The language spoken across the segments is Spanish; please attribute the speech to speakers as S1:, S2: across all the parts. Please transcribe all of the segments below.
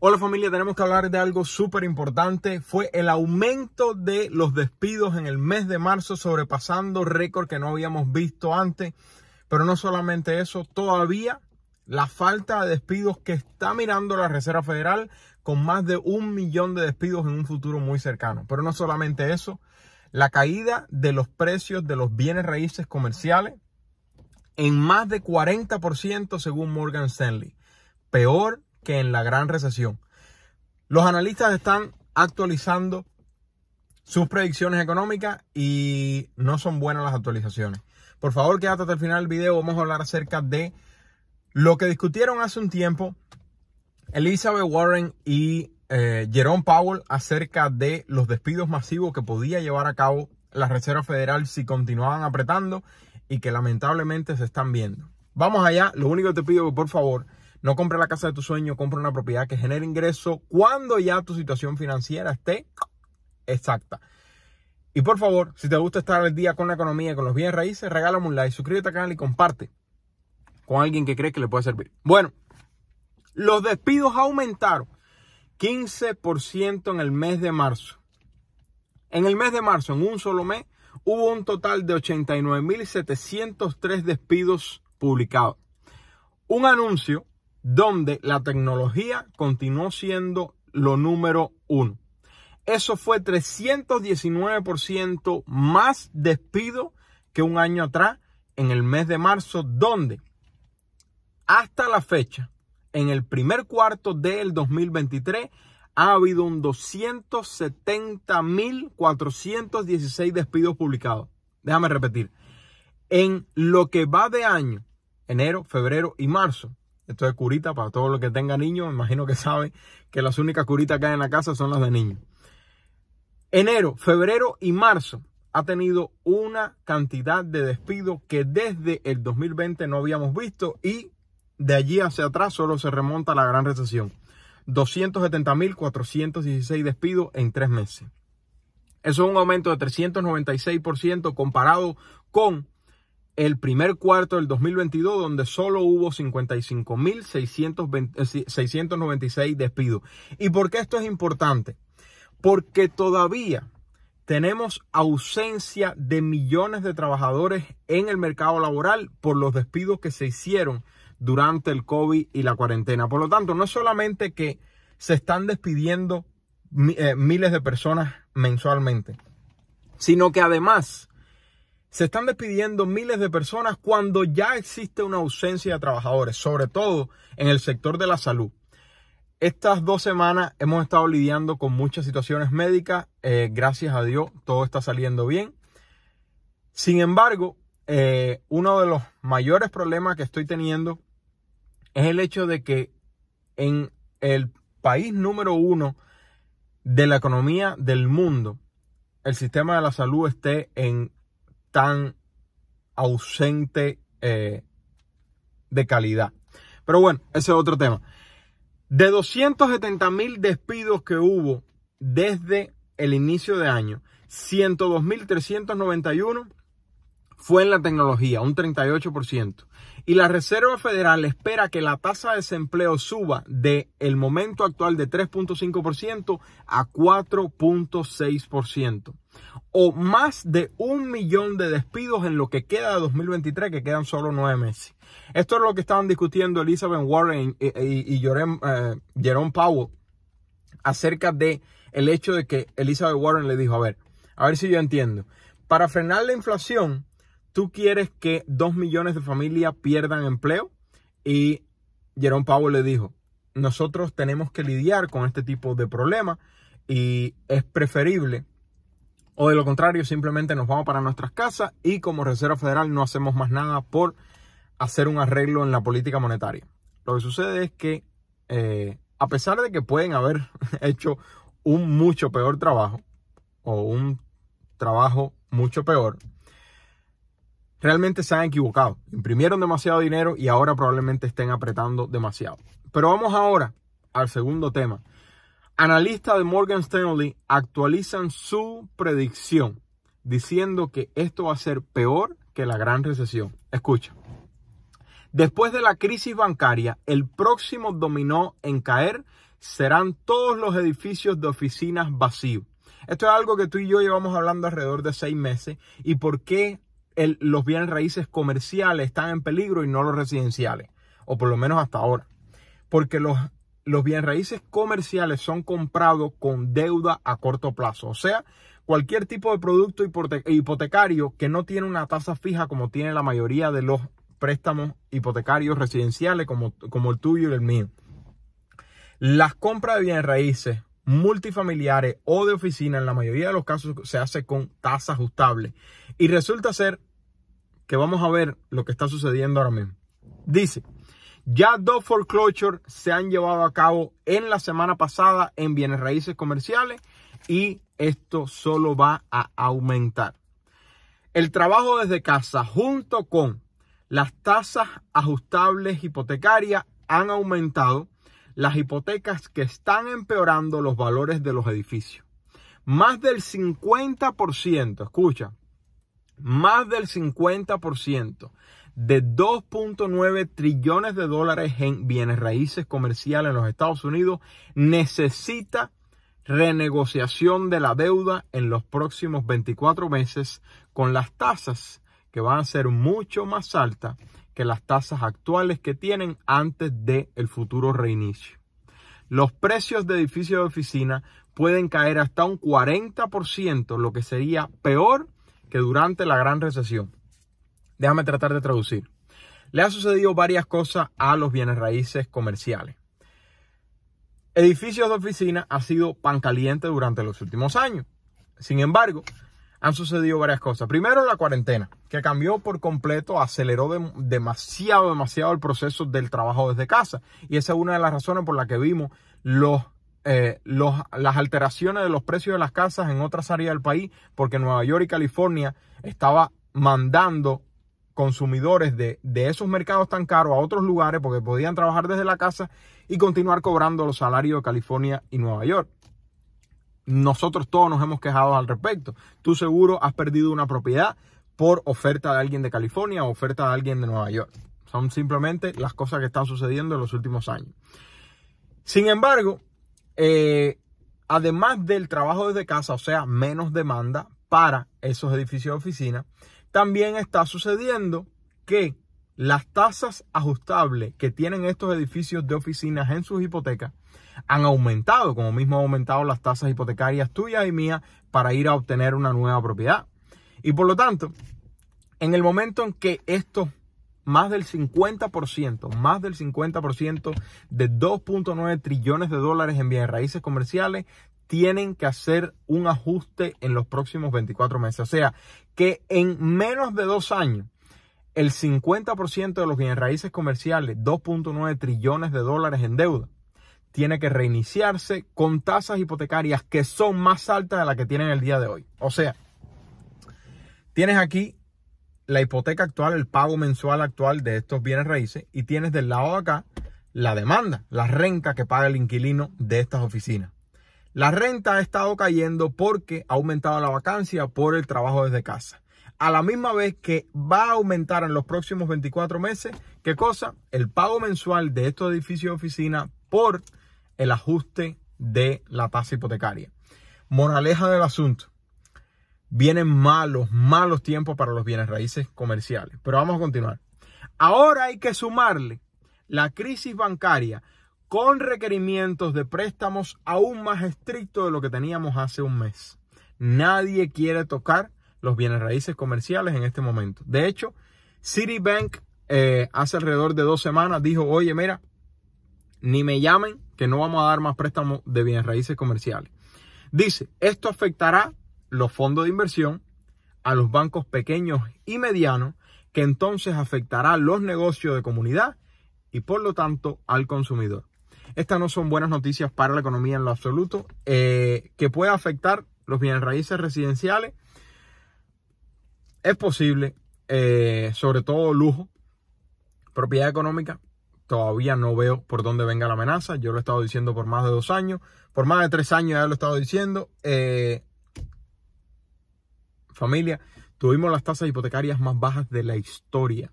S1: Hola familia, tenemos que hablar de algo súper importante. Fue el aumento de los despidos en el mes de marzo, sobrepasando récord que no habíamos visto antes. Pero no solamente eso, todavía la falta de despidos que está mirando la Reserva Federal con más de un millón de despidos en un futuro muy cercano. Pero no solamente eso, la caída de los precios de los bienes raíces comerciales en más de 40% según Morgan Stanley. Peor que en la gran recesión. Los analistas están actualizando sus predicciones económicas y no son buenas las actualizaciones. Por favor, quédate hasta el final del video. Vamos a hablar acerca de lo que discutieron hace un tiempo Elizabeth Warren y eh, Jerome Powell acerca de los despidos masivos que podía llevar a cabo la Reserva Federal si continuaban apretando y que lamentablemente se están viendo. Vamos allá, lo único que te pido por favor no compre la casa de tu sueño, compra una propiedad que genere ingreso cuando ya tu situación financiera esté exacta. Y por favor, si te gusta estar al día con la economía y con los bienes raíces, regálame un like, suscríbete al canal y comparte con alguien que cree que le puede servir. Bueno, los despidos aumentaron 15% en el mes de marzo. En el mes de marzo, en un solo mes, hubo un total de 89.703 despidos publicados. Un anuncio donde la tecnología continuó siendo lo número uno. Eso fue 319% más despido que un año atrás en el mes de marzo, donde hasta la fecha, en el primer cuarto del 2023, ha habido un 270.416 despidos publicados. Déjame repetir. En lo que va de año, enero, febrero y marzo, esto es curita para todo lo que tenga niños. Imagino que saben que las únicas curitas que hay en la casa son las de niños. Enero, febrero y marzo ha tenido una cantidad de despidos que desde el 2020 no habíamos visto y de allí hacia atrás solo se remonta a la gran recesión. 270.416 despidos en tres meses. Eso es un aumento de 396% comparado con el primer cuarto del 2022, donde solo hubo 55.696 eh, despidos. ¿Y por qué esto es importante? Porque todavía tenemos ausencia de millones de trabajadores en el mercado laboral por los despidos que se hicieron durante el COVID y la cuarentena. Por lo tanto, no es solamente que se están despidiendo eh, miles de personas mensualmente, sino que además se están despidiendo miles de personas cuando ya existe una ausencia de trabajadores, sobre todo en el sector de la salud. Estas dos semanas hemos estado lidiando con muchas situaciones médicas. Eh, gracias a Dios, todo está saliendo bien. Sin embargo, eh, uno de los mayores problemas que estoy teniendo es el hecho de que en el país número uno de la economía del mundo, el sistema de la salud esté en tan ausente eh, de calidad. Pero bueno, ese es otro tema. De 270 mil despidos que hubo desde el inicio de año, 102.391 fue en la tecnología, un 38%. Y la Reserva Federal espera que la tasa de desempleo suba del el momento actual de 3.5% a 4.6% o más de un millón de despidos en lo que queda de 2023, que quedan solo nueve meses. Esto es lo que estaban discutiendo Elizabeth Warren y, eh, Jerome, Powell acerca de el hecho de que Elizabeth Warren le dijo, a ver, a ver si yo entiendo. Para frenar la inflación, tú quieres que dos millones de familias pierdan empleo y Jerome Powell le dijo, nosotros tenemos que lidiar con este tipo de problemas y es preferible o de lo contrario, simplemente nos vamos para nuestras casas y como Reserva Federal no hacemos más nada por hacer un arreglo en la política monetaria. Lo que sucede es que, eh, a pesar de que pueden haber hecho un mucho peor trabajo, o un trabajo mucho peor, realmente se han equivocado. Imprimieron demasiado dinero y ahora probablemente estén apretando demasiado. Pero vamos ahora al segundo tema, Analistas de Morgan Stanley actualizan su predicción diciendo que esto va a ser peor que la gran recesión. Escucha. Después de la crisis bancaria, el próximo dominó en caer serán todos los edificios de oficinas vacíos. Esto es algo que tú y yo llevamos hablando alrededor de seis meses y por qué los bienes raíces comerciales están en peligro y no los residenciales, o por lo menos hasta ahora. Porque los los bienes comerciales son comprados con deuda a corto plazo. O sea, cualquier tipo de producto hipotecario que no tiene una tasa fija como tiene la mayoría de los préstamos hipotecarios residenciales como, como el tuyo y el mío. Las compras de bienes raíces multifamiliares o de oficina en la mayoría de los casos se hace con tasa ajustable. Y resulta ser que vamos a ver lo que está sucediendo ahora mismo. Dice, ya dos foreclosures se han llevado a cabo en la semana pasada en bienes raíces comerciales y esto solo va a aumentar. El trabajo desde casa junto con las tasas ajustables hipotecarias han aumentado las hipotecas que están empeorando los valores de los edificios. Más del 50%, escucha, más del 50% de 2.9 trillones de dólares en bienes raíces comerciales en los Estados Unidos necesita renegociación de la deuda en los próximos 24 meses con las tasas que van a ser mucho más altas que las tasas actuales que tienen antes del el futuro reinicio. Los precios de edificios de oficina pueden caer hasta un 40%, lo que sería peor que durante la gran recesión. Déjame tratar de traducir. Le ha sucedido varias cosas a los bienes raíces comerciales. Edificios de oficina ha sido pan caliente durante los últimos años. Sin embargo, han sucedido varias cosas. Primero, la cuarentena, que cambió por completo, aceleró demasiado, demasiado el proceso del trabajo desde casa. Y esa es una de las razones por las que vimos eh, las alteraciones de los precios de las casas en otras áreas del país, porque Nueva York y California estaba mandando consumidores de, esos mercados tan caros a otros lugares porque podían trabajar desde la casa y continuar cobrando los salarios de California y Nueva York. Nosotros todos nos hemos quejado al respecto. Tú seguro has perdido una propiedad por oferta de alguien de California o oferta de alguien de Nueva York. Son simplemente las cosas que están sucediendo en los últimos años. Sin embargo, eh, además del trabajo desde casa, o sea, menos demanda para esos edificios de oficina, también está sucediendo que las tasas ajustables que tienen estos edificios de oficinas en sus hipotecas han aumentado, como mismo han aumentado las tasas hipotecarias tuyas y mías para ir a obtener una nueva propiedad. Y por lo tanto, en el momento en que estos más del 50%, más del 50% de 2.9 trillones de dólares en bienes raíces comerciales tienen que hacer un ajuste en los próximos 24 meses. O sea, que en menos de dos años el 50% de los bienes raíces comerciales, 2.9 trillones de dólares en deuda, tiene que reiniciarse con tasas hipotecarias que son más altas de las que tienen el día de hoy. O sea, tienes aquí la hipoteca actual, el pago mensual actual de estos bienes raíces y tienes del lado de acá la demanda, la renta que paga el inquilino de estas oficinas. La renta ha estado cayendo porque ha aumentado la vacancia por el trabajo desde casa. A la misma vez que va a aumentar en los próximos 24 meses, ¿qué cosa? El pago mensual de estos edificios de oficina por el ajuste de la tasa hipotecaria. Moraleja del asunto. Vienen malos, malos tiempos para los bienes raíces comerciales. Pero vamos a continuar. Ahora hay que sumarle la crisis bancaria con requerimientos de préstamos aún más estrictos de lo que teníamos hace un mes. Nadie quiere tocar los bienes raíces comerciales en este momento. De hecho, Citibank eh, hace alrededor de dos semanas dijo, oye, mira, ni me llamen que no vamos a dar más préstamos de bienes raíces comerciales. Dice, esto afectará los fondos de inversión a los bancos pequeños y medianos, que entonces afectará los negocios de comunidad y por lo tanto al consumidor. Estas no son buenas noticias para la economía en lo absoluto, eh, que puede afectar los bienes raíces residenciales. Es posible, eh, sobre todo lujo, propiedad económica. Todavía no veo por dónde venga la amenaza. Yo lo he estado diciendo por más de dos años. Por más de tres años ya lo he estado diciendo. Eh, familia, tuvimos las tasas hipotecarias más bajas de la historia.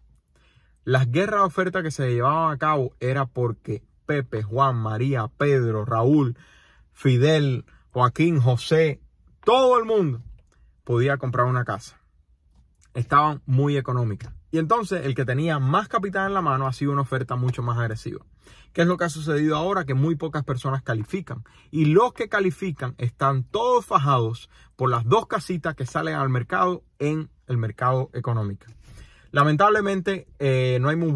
S1: Las guerras de oferta que se llevaban a cabo era porque Pepe, Juan, María, Pedro, Raúl, Fidel, Joaquín, José, todo el mundo podía comprar una casa. Estaban muy económicas. Y entonces el que tenía más capital en la mano ha sido una oferta mucho más agresiva. ¿Qué es lo que ha sucedido ahora? Que muy pocas personas califican. Y los que califican están todos fajados por las dos casitas que salen al mercado en el mercado económico. Lamentablemente eh, no hay muy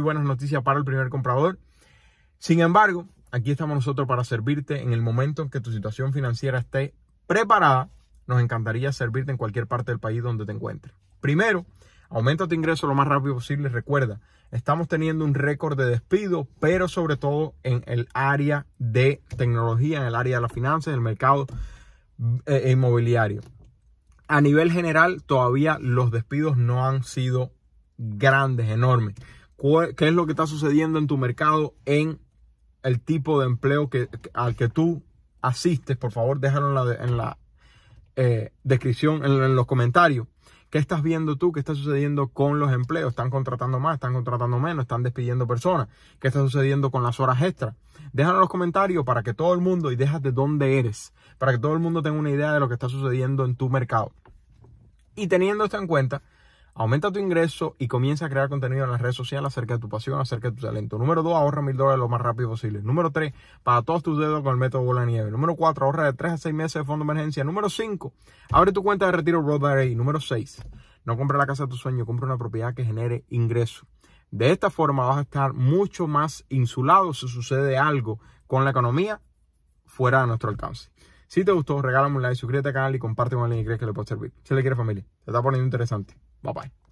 S1: buenas noticias para el primer comprador. Sin embargo, aquí estamos nosotros para servirte en el momento en que tu situación financiera esté preparada. Nos encantaría servirte en cualquier parte del país donde te encuentres. Primero, aumenta tu ingreso lo más rápido posible. Recuerda, estamos teniendo un récord de despidos, pero sobre todo en el área de tecnología, en el área de las finanzas, en el mercado eh, e inmobiliario. A nivel general, todavía los despidos no han sido grandes, enormes. ¿Qué es lo que está sucediendo en tu mercado en el tipo de empleo que, al que tú asistes, por favor déjalo en la, en la eh, descripción, en, en los comentarios. ¿Qué estás viendo tú? ¿Qué está sucediendo con los empleos? ¿Están contratando más? ¿Están contratando menos? ¿Están despidiendo personas? ¿Qué está sucediendo con las horas extras? Déjalo en los comentarios para que todo el mundo, y dejas de dónde eres, para que todo el mundo tenga una idea de lo que está sucediendo en tu mercado. Y teniendo esto en cuenta, Aumenta tu ingreso y comienza a crear contenido en las redes sociales acerca de tu pasión, acerca de tu talento. Número dos, ahorra mil dólares lo más rápido posible. Número 3, para todos tus dedos con el método bola nieve. Número 4, ahorra de tres a seis meses de fondo de emergencia. Número cinco, abre tu cuenta de retiro IRA. Número seis, no compre la casa de tu sueño, compre una propiedad que genere ingreso. De esta forma vas a estar mucho más insulado si sucede algo con la economía fuera de nuestro alcance. Si te gustó, regálame un like, suscríbete al canal y comparte con alguien que crees que le puede servir. Se le quiere familia, se está poniendo interesante. Bye bye.